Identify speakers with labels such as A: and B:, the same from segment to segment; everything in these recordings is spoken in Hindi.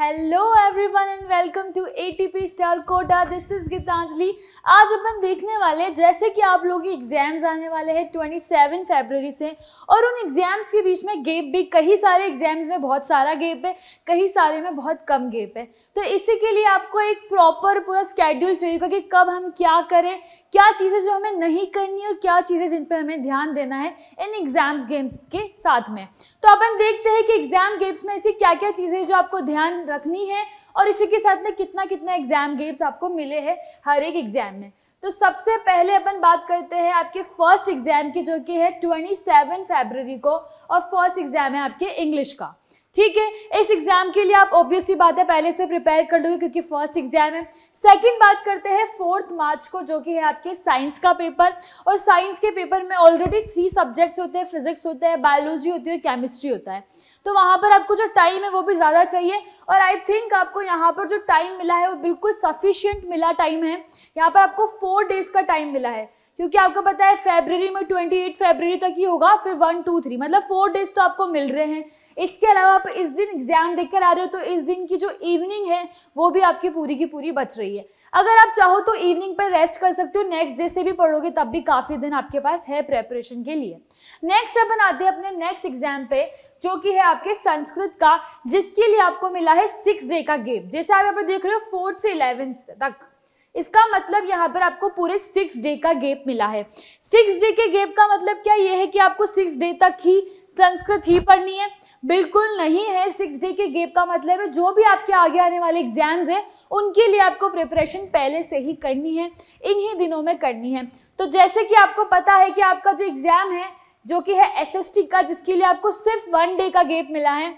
A: hello everyone and welcome to ATP star Kota this is Geetanjali आज अपन देखने वाले जैसे कि आप लोग एग्जाम्स आने वाले हैं 27 फरवरी से और उन एग्जाम्स के बीच में गेप भी कई सारे एग्जाम्स में बहुत सारा गेप है कई सारे में बहुत कम गेप है तो इसी के लिए आपको एक प्रॉपर पूरा स्केड्यूल चाहिए कि कब हम क्या करें क्या चीज़ें जो हमें नहीं करनी और क्या चीज़ें जिन पर हमें ध्यान देना है इन एग्जाम्स गेम के साथ में तो अपन देखते हैं कि एग्जाम गेप्स में ऐसी क्या क्या चीज़ें जो आपको ध्यान रखनी है और इसी के साथ में कितना कितना एग्जाम गेम्स आपको मिले हैं हर एक एग्जाम में तो सबसे पहले अपन बात करते हैं आपके फर्स्ट एग्जाम की जो कि है ट्वेंटी सेवन फेबररी को और फर्स्ट एग्जाम है आपके इंग्लिश का ठीक है इस एग्जाम के लिए आप ऑब्वियसली बात है पहले से प्रिपेयर कर लोगे क्योंकि फर्स्ट एग्जाम है सेकंड बात करते हैं फोर्थ मार्च को जो कि है आपके साइंस का पेपर और साइंस के पेपर में ऑलरेडी थ्री सब्जेक्ट्स होते हैं फिजिक्स होता है बायोलॉजी होती है और केमिस्ट्री होता है तो वहाँ पर आपको जो टाइम है वो भी ज़्यादा चाहिए और आई थिंक आपको यहाँ पर जो टाइम मिला है वो बिल्कुल सफिशियंट मिला टाइम है यहाँ पर आपको फोर डेज़ का टाइम मिला है क्योंकि आपको पता है फेबररी में 28 एट फेबररी तक ही होगा फिर वन टू थ्री मतलब फोर डेज तो आपको मिल रहे हैं इसके अलावा आप इस दिन एग्जाम देखकर आ रहे हो तो इस दिन की जो इवनिंग है वो भी आपकी पूरी की पूरी बच रही है अगर आप चाहो तो इवनिंग पर रेस्ट कर सकते हो नेक्स्ट डे से भी पढ़ोगे तब भी काफ़ी दिन आपके पास है प्रेपरेशन के लिए नेक्स्ट अपन आते हैं अपने नेक्स्ट एग्जाम पे जो कि है आपके संस्कृत का जिसके लिए आपको मिला है सिक्स डे का गेप जैसे आप यहाँ पर देख रहे हो फोर्थ से इलेवेंथ तक इसका मतलब यहाँ पर आपको पूरे सिक्स डे का गेप मिला है सिक्स डे के गेप का मतलब क्या ये है कि आपको सिक्स डे तक ही संस्कृत ही पढ़नी है बिल्कुल नहीं है सिक्स डे के गेप का मतलब है जो भी आपके आगे आने वाले एग्जाम्स हैं उनके लिए आपको प्रिपरेशन पहले से ही करनी है इन्हीं दिनों में करनी है तो जैसे कि आपको पता है कि आपका जो एग्ज़ाम है जो कि है एसएसटी का जिसके लिए आपको सिर्फ वन डे का गेप मिला है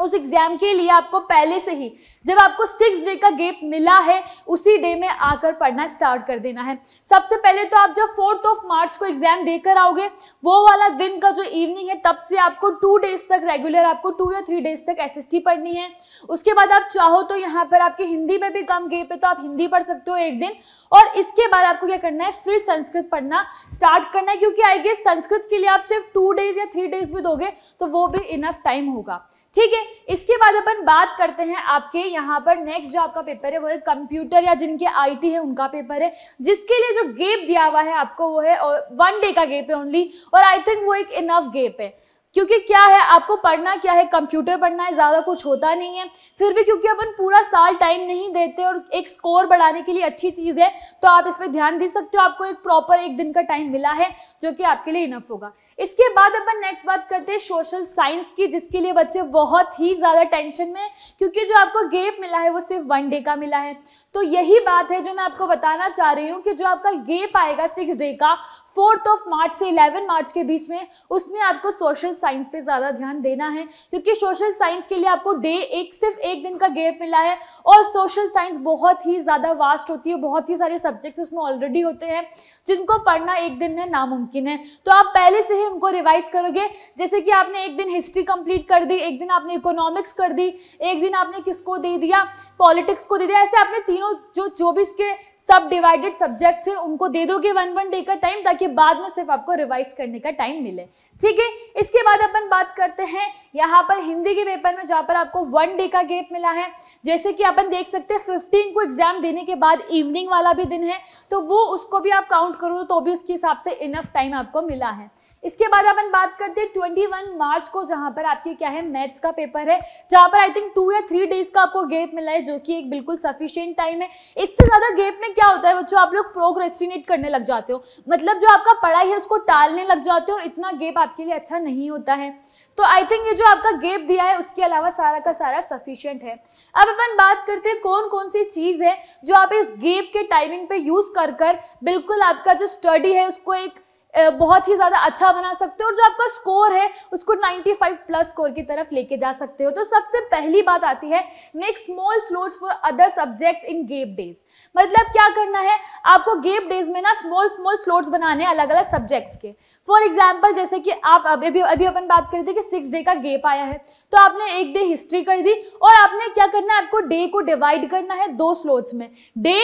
A: उस एग्जाम के लिए आपको पहले से ही जब आपको सिक्स डे का गैप मिला है उसी डे में आकर पढ़ना स्टार्ट कर देना है सबसे पहले तो आप जब फोर्थ ऑफ मार्च को एग्जाम देकर आओगे वो वाला दिन का जो इवनिंग है तब से आपको टू डेज तक रेगुलर आपको टू या थ्री डेज तक एस पढ़नी है उसके बाद आप चाहो तो यहाँ पर आपके हिंदी में भी कम गेप है तो आप हिंदी पढ़ सकते हो एक दिन और इसके बाद आपको क्या करना है फिर संस्कृत पढ़ना स्टार्ट करना है क्योंकि आई गेस संस्कृत के लिए आप सिर्फ टू डेज या थ्री डेज भी दोगे तो वो भी इनफ टाइम होगा ठीक है इसके बाद अपन बात करते हैं आपके यहाँ पर नेक्स्ट जो आपका पेपर है वो है कंप्यूटर या जिनके आईटी है उनका पेपर है जिसके लिए जो गेप दिया हुआ है आपको वो है वन डे का गेप है ओनली और आई थिंक वो एक इनफ गेप है क्योंकि क्या है आपको पढ़ना क्या है कंप्यूटर पढ़ना है ज़्यादा कुछ होता नहीं है फिर भी क्योंकि अपन पूरा साल टाइम नहीं देते और एक स्कोर बढ़ाने के लिए अच्छी चीज़ है तो आप इस पर ध्यान दे सकते हो आपको एक प्रॉपर एक दिन का टाइम मिला है जो कि आपके लिए इनफ होगा इसके बाद अपन नेक्स्ट बात करते हैं सोशल साइंस की जिसके लिए बच्चे बहुत ही ज़्यादा टेंशन में क्योंकि जो आपको गेप मिला है वो सिर्फ वन डे का मिला है तो यही बात है जो मैं आपको बताना चाह रही हूँ कि जो आपका गेप आएगा सिक्स डे का फोर्थ ऑफ मार्च से इलेवन मार्च के बीच में उसमें आपको सोशल साइंस पे ज़्यादा ध्यान देना है क्योंकि सोशल साइंस के लिए आपको डे एक सिर्फ एक दिन का गैप मिला है और सोशल साइंस बहुत ही ज़्यादा वास्ट होती है बहुत ही सारे सब्जेक्ट्स उसमें ऑलरेडी होते हैं जिनको पढ़ना एक दिन में नामुमकिन है तो आप पहले से ही उनको रिवाइज करोगे जैसे कि आपने एक दिन हिस्ट्री कंप्लीट कर दी एक दिन आपने इकोनॉमिक्स कर दी एक दिन आपने किसको दे दिया पॉलिटिक्स को दे दिया ऐसे आपने तीनों जो जो भी इसके सब डिवाइडेड सब्जेक्ट है उनको दे दोगे वन वन डे का टाइम ताकि बाद में सिर्फ आपको रिवाइज करने का टाइम मिले ठीक है इसके बाद अपन बात करते हैं यहाँ पर हिंदी के पेपर में जहाँ पर आपको वन डे का गैप मिला है जैसे कि अपन देख सकते हैं फिफ्टीन को एग्जाम देने के बाद इवनिंग वाला भी दिन है तो वो उसको भी आप काउंट करो तो भी उसके हिसाब से इनफ टाइम आपको मिला है इसके बाद अपन बात करते हैं 21 मार्च को जहां पर आपके क्या है मैथ्स का पेपर है जहां पर आई थिंक टू या थ्री डेज का आपको गैप मिला है जो कि एक बिल्कुल सफिशियंट टाइम है इससे ज्यादा गैप में क्या होता है बच्चों आप लोग प्रोग्रेसिनेट करने लग जाते हो मतलब जो आपका पढ़ाई है उसको टालने लग जाते हो और इतना गेप आपके लिए अच्छा नहीं होता है तो आई थिंक ये जो आपका गेप दिया है उसके अलावा सारा का सारा सफिशियंट है अब अपन बात करते हैं कौन कौन सी चीज़ है जो आप इस गेप के टाइमिंग पे यूज़ कर कर बिल्कुल आपका जो स्टडी है उसको एक बहुत ही ज़्यादा अच्छा बना सकते हो और जो आपका स्कोर है उसको 95 प्लस स्कोर की तरफ लेके जा सकते हो तो सबसे पहली बात आती है make small slots for other subjects in gap days मतलब क्या करना है आपको गेप डेज में ना स्मॉल स्मॉल स्लोट्स बनाने अलग अलग सब्जेक्ट्स के फॉर एग्जाम्पल जैसे कि आप अभी अभी, अभी अपन बात कर रहे थे कि सिक्स डे का गेप आया है तो आपने एक डे हिस्ट्री कर दी और आपने क्या करना है आपको डे को डिवाइड करना है दो स्लोट्स में डे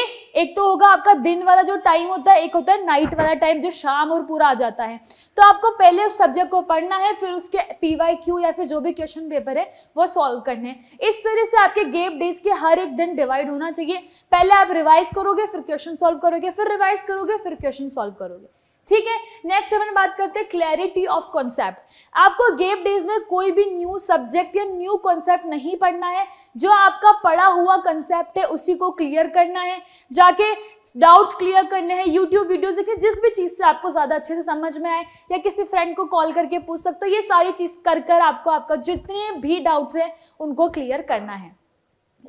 A: एक तो होगा आपका दिन वाला जो टाइम होता है एक होता है नाइट वाला टाइम जो शाम और जरूर आ जाता है तो आपको पहले उस सब्जेक्ट को पढ़ना है फिर उसके पी या फिर जो भी क्वेश्चन पेपर है वो सॉल्व करने इस तरह से आपके गेप डेज के हर एक दिन डिवाइड होना चाहिए पहले आप रिवाइज करोगे फिर क्वेश्चन सॉल्व करोगे फिर रिवाइज करोगे फिर क्वेश्चन सॉल्व करोगे ठीक है नेक्स्ट सेवन बात करते हैं क्लैरिटी ऑफ कॉन्सेप्ट आपको गेप डेज में कोई भी न्यू सब्जेक्ट या न्यू कॉन्सेप्ट नहीं पढ़ना है जो आपका पढ़ा हुआ कॉन्सेप्ट है उसी को क्लियर करना है जाके डाउट्स क्लियर करने हैं यूट्यूब वीडियो देखिए जिस भी चीज़ से आपको ज़्यादा अच्छे से समझ में आए या किसी फ्रेंड को कॉल करके पूछ सकते हो ये सारी चीज़ कर कर आपको आपका जितने भी डाउट्स हैं उनको क्लियर करना है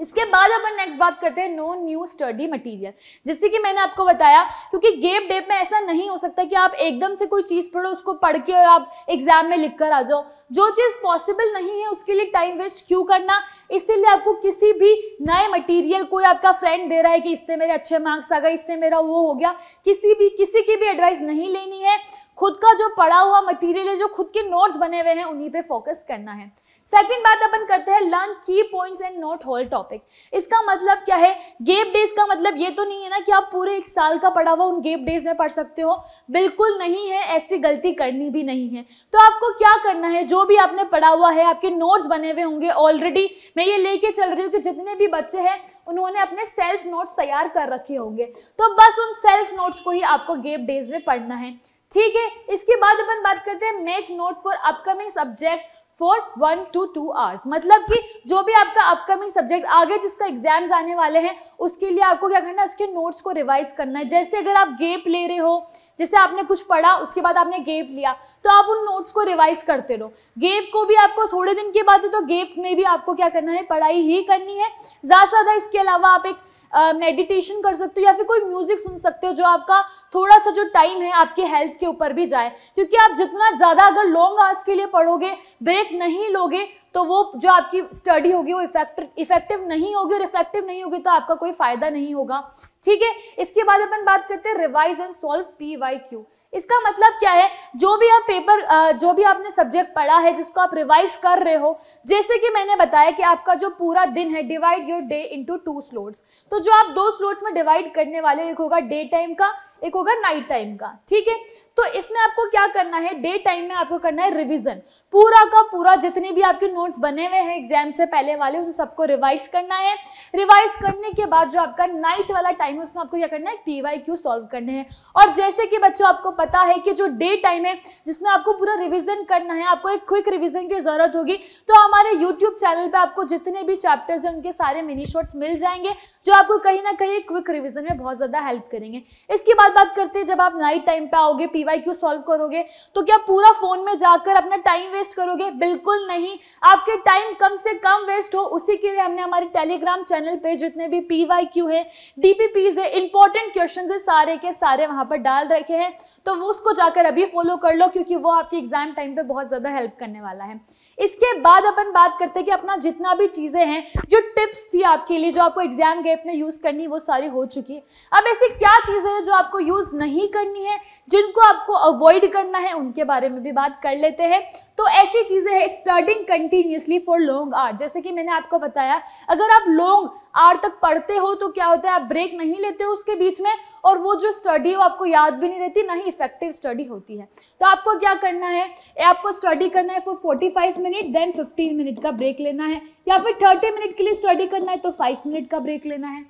A: इसके बाद अपन नेक्स्ट बात करते हैं नो न्यू स्टडी मटेरियल जिससे कि मैंने आपको बताया क्योंकि गेप डेप में ऐसा नहीं हो सकता कि आप एकदम से कोई चीज़ पढ़ो उसको पढ़ के और आप एग्जाम में लिख कर आ जाओ जो चीज़ पॉसिबल नहीं है उसके लिए टाइम वेस्ट क्यों करना इसीलिए आपको किसी भी नए मटीरियल कोई आपका फ्रेंड दे रहा है कि इससे मेरे अच्छे मार्क्स आ गए इससे मेरा वो हो गया किसी भी किसी की भी एडवाइस नहीं लेनी है खुद का जो पढ़ा हुआ मटीरियल है जो खुद के नोट्स बने हुए हैं उन्हीं पे फोकस करना है सेकंड बात अपन करते हैं learn key points and not whole topic इसका मतलब क्या है गेप डेज का मतलब ये तो नहीं है ना कि आप पूरे एक साल का पढ़ा हुआ उन गेप डेज में पढ़ सकते हो बिल्कुल नहीं है ऐसी गलती करनी भी नहीं है तो आपको क्या करना है जो भी आपने पढ़ा हुआ है आपके नोट्स बने हुए होंगे ऑलरेडी मैं ये लेके चल रही हूँ कि जितने भी बच्चे हैं उन्होंने अपने सेल्फ नोट्स तैयार कर रखे होंगे तो बस उन सेल्फ नोट्स को ही आपको गेप डेज में पढ़ना है ठीक है इसके बाद अपन बात करते हैं make note for upcoming subject for one two two hours मतलब कि जो भी आपका अपकमिंग सब्जेक्ट आगे जिसका एग्जाम्स आने वाले हैं उसके लिए आपको क्या करना है उसके नोट्स को रिवाइज करना है जैसे अगर आप गेप ले रहे हो जैसे आपने कुछ पढ़ा उसके बाद आपने गेप लिया तो आप उन नोट्स को रिवाइज करते रहो गेप को भी आपको थोड़े दिन के बाद तो गेप में भी आपको क्या करना है पढ़ाई ही करनी है ज़्यादा से ज़्यादा इसके अलावा आप एक मेडिटेशन कर सकते हो या फिर कोई म्यूजिक सुन सकते हो जो आपका थोड़ा सा जो टाइम है आपके हेल्थ के ऊपर भी जाए क्योंकि आप जितना ज़्यादा अगर लॉन्ग आवर्स के लिए पढ़ोगे ब्रेक नहीं लोगे तो वो जो आपकी स्टडी होगी वो इफेक्टिव इफेक्टिव नहीं होगी और इफेक्टिव नहीं होगी तो आपका कोई फायदा नहीं होगा ठीक है इसके बाद अपन बात करते हैं revise and solve P Y Q इसका मतलब क्या है जो भी आप पेपर जो भी आपने सब्जेक्ट पढ़ा है जिसको आप रिवाइज कर रहे हो जैसे कि मैंने बताया कि आपका जो पूरा दिन है divide your day into two slots तो जो आप दो स्लोट्स में डिवाइड करने वाले होगा डे टाइम का एक होगा नाइट टाइम का ठीक है तो इसमें आपको क्या करना है डे टाइम में आपको करना है रिवीजन पूरा का पूरा जितने भी आपके नोट्स बने हुए हैं एग्जाम से पहले वाले उन सबको रिवाइज करना है रिवाइज करने के बाद जो आपका नाइट वाला टाइम है उसमें आपको क्या करना है पी वाई क्यू सॉल्व करने हैं और जैसे कि बच्चों आपको पता है कि जो डे टाइम है जिसमें आपको पूरा रिविजन करना है आपको एक क्विक रिविजन की जरूरत होगी तो हमारे यूट्यूब चैनल पर आपको जितने भी चैप्टर्स हैं उनके सारे मिनी शॉर्ट्स मिल जाएंगे जो आपको कहीं ना कहीं क्विक रिविजन में बहुत ज्यादा हेल्प करेंगे इसके बाद बाद बात करते हैं जब आप नाइट टाइम पे आओगे पीवाईक्यू सॉल्व करोगे तो क्या पूरा फोन में जाकर अपना टाइम वेस्ट करोगे बिल्कुल नहीं आपके टाइम कम से कम वेस्ट हो उसी के लिए हमने हमारे टेलीग्राम चैनल पे जितने भी पी वाई क्यू है डीपीपीज है इंपॉर्टेंट क्वेश्चन है सारे के सारे वहां पर डाल रखे हैं तो वो उसको जाकर अभी फॉलो कर लो क्योंकि वो आपके एग्जाम टाइम पे बहुत ज्यादा हेल्प करने वाला है इसके बाद अपन बात करते हैं कि अपना जितना भी चीज़ें हैं जो टिप्स थी आपके लिए जो आपको एग्जाम गेप में यूज़ करनी वो सारी हो चुकी है अब ऐसी क्या चीज़ें हैं जो आपको यूज़ नहीं करनी है जिनको आपको अवॉइड करना है उनके बारे में भी बात कर लेते हैं तो ऐसी चीज़ें हैं studying continuously for long hours जैसे कि मैंने आपको बताया अगर आप लॉन्ग आर तक पढ़ते हो तो क्या होता है आप ब्रेक नहीं लेते हो उसके बीच में और वो जो स्टडी हो आपको याद भी नहीं रहती ना ही इफेक्टिव स्टडी होती है तो आपको क्या करना है आपको स्टडी करना है for forty five minute then fifteen minute का ब्रेक लेना है या फिर थर्टी मिनट के लिए स्टडी करना है तो फाइव मिनट का ब्रेक लेना है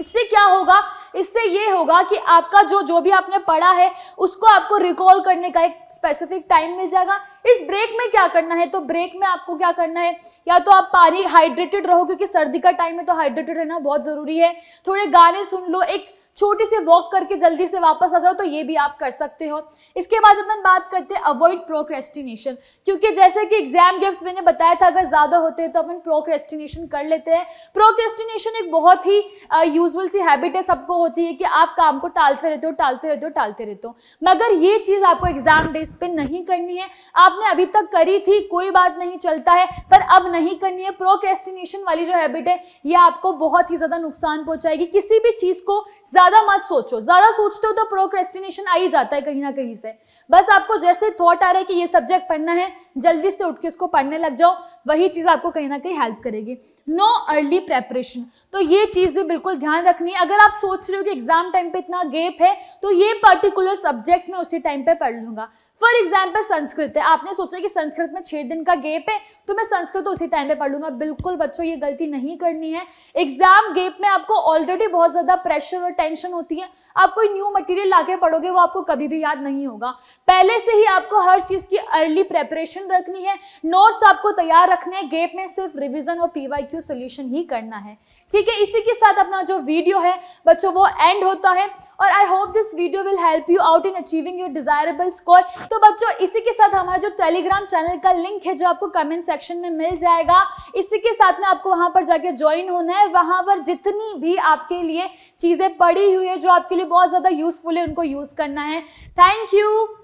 A: इससे क्या होगा इससे ये होगा कि आपका जो जो भी आपने पढ़ा है उसको आपको रिकॉल करने का एक स्पेसिफिक टाइम मिल जाएगा इस ब्रेक में क्या करना है तो ब्रेक में आपको क्या करना है या तो आप पानी हाइड्रेटेड रहो क्योंकि सर्दी का टाइम है तो हाइड्रेटेड रहना बहुत ज़रूरी है थोड़े गाने सुन लो एक छोटे से वॉक करके जल्दी से वापस आ जाओ तो ये भी आप कर सकते हो इसके बाद अपन बात करते हैं अवॉइड प्रोक्रेस्टिनेशन क्योंकि जैसे कि एग्जाम गिफ्ट मैंने बताया था अगर ज़्यादा होते हैं तो अपन प्रोक्रेस्टिनेशन कर लेते हैं प्रोक्रेस्टिनेशन एक बहुत ही यूजल सी हैबिट है सबको होती है कि आप काम को टालते रहते हो टालते रहते हो टालते रहते हो मगर ये चीज़ आपको एग्जाम डेट्स पे नहीं करनी है आपने अभी तक करी थी कोई बात नहीं चलता है पर अब नहीं करनी है प्रोक्रेस्टिनेशन वाली जो हैबिट है ये आपको बहुत ही ज़्यादा नुकसान पहुंचाएगी किसी भी चीज़ को ज्यादा मत सोचो ज्यादा सोचते हो तो प्रोक्रेस्टिनेशन आ ही जाता है कहीं ना कहीं से बस आपको जैसे थॉट आ रहा है कि ये सब्जेक्ट पढ़ना है जल्दी से उठ के उसको पढ़ने लग जाओ वही चीज आपको कहीं ना कहीं हेल्प करेगी नो अर्ली प्रेपरेशन तो ये चीज भी बिल्कुल ध्यान रखनी है अगर आप सोच रहे हो कि एग्जाम टाइम पे इतना गेप है तो ये पर्टिकुलर सब्जेक्ट्स में उसी टाइम पे पढ़ लूंगा फॉर एग्जाम्पल संस्कृत है आपने सोचा कि संस्कृत में छह दिन का गेप है तो मैं संस्कृत तो उसी टाइम पे पढ़ लूंगा बिल्कुल बच्चों ये गलती नहीं करनी है एग्जाम गेप में आपको ऑलरेडी बहुत ज़्यादा प्रेशर और टेंशन होती है आप कोई न्यू मटेरियल लाके पढ़ोगे वो आपको कभी भी याद नहीं होगा पहले से ही आपको हर चीज़ की अर्ली प्रेपरेशन रखनी है नोट्स आपको तैयार रखने हैं गेप में सिर्फ रिविजन और पीवाई क्यू ही करना है ठीक है इसी के साथ अपना जो वीडियो है बच्चों वो एंड होता है और I hope this video will help you out in achieving your desirable score तो बच्चों इसी के साथ हमारा जो टेलीग्राम चैनल का लिंक है जो आपको कमेंट सेक्शन में मिल जाएगा इसी के साथ में आपको वहां पर जाके ज्वाइन होना है वहां पर जितनी भी आपके लिए चीजें पड़ी हुई है जो आपके लिए बहुत ज्यादा यूजफुल है उनको यूज करना है थैंक यू